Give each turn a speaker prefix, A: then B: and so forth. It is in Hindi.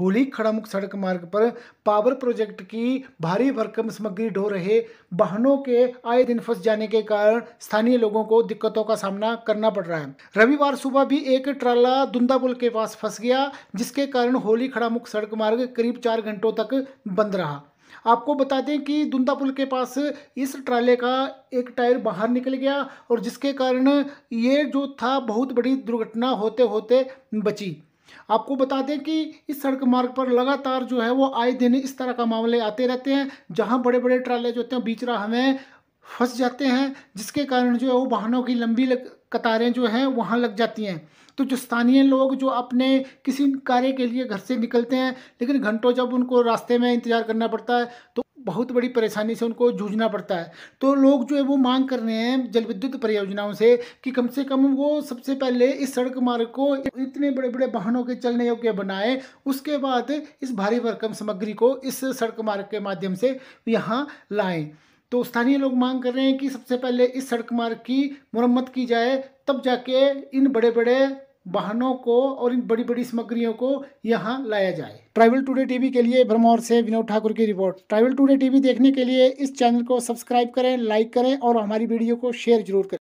A: होली खड़ामुख सड़क मार्ग पर पावर प्रोजेक्ट की भारी भरकम सामग्री ढो रहे वाहनों के आए दिन फंस जाने के कारण स्थानीय लोगों को दिक्कतों का सामना करना पड़ रहा है रविवार सुबह भी एक ट्राला दुंदा पुल के पास फंस गया जिसके कारण होली खड़ामुख सड़क मार्ग करीब चार घंटों तक बंद रहा आपको बता दें कि दुंदा पुल के पास इस ट्राले का एक टायर बाहर निकल गया और जिसके कारण ये जो था बहुत बड़ी दुर्घटना होते होते बची आपको बता दें कि इस सड़क मार्ग पर लगातार जो है वो आए दिन इस तरह का मामले आते रहते हैं जहां बड़े बड़े ट्राले जो होते हैं बीच रहा हमें फंस जाते हैं जिसके कारण जो है वो वाहनों की लंबी लग, कतारें जो हैं वहाँ लग जाती हैं तो जो स्थानीय लोग जो अपने किसी कार्य के लिए घर से निकलते हैं लेकिन घंटों जब उनको रास्ते में इंतज़ार करना पड़ता है तो बहुत बड़ी परेशानी से उनको जूझना पड़ता है तो लोग जो है वो मांग कर रहे हैं जल विद्युत परियोजनाओं से कि कम से कम वो सबसे पहले इस सड़क मार्ग को इतने बड़े बड़े वाहनों के चलने योग्य बनाए उसके बाद इस भारी भरकम सामग्री को इस सड़क मार्ग के माध्यम से यहाँ लाएँ तो स्थानीय लोग मांग कर रहे हैं कि सबसे पहले इस सड़क मार्ग की मुरम्मत की जाए तब जाके इन बड़े बड़े वाहनों को और इन बड़ी बड़ी सामग्रियों को यहाँ लाया जाए ट्राइबल टुडे टीवी के लिए भरमौर से विनोद ठाकुर की रिपोर्ट ट्राइबल टुडे टीवी देखने के लिए इस चैनल को सब्सक्राइब करें लाइक करें और हमारी वीडियो को शेयर जरूर करें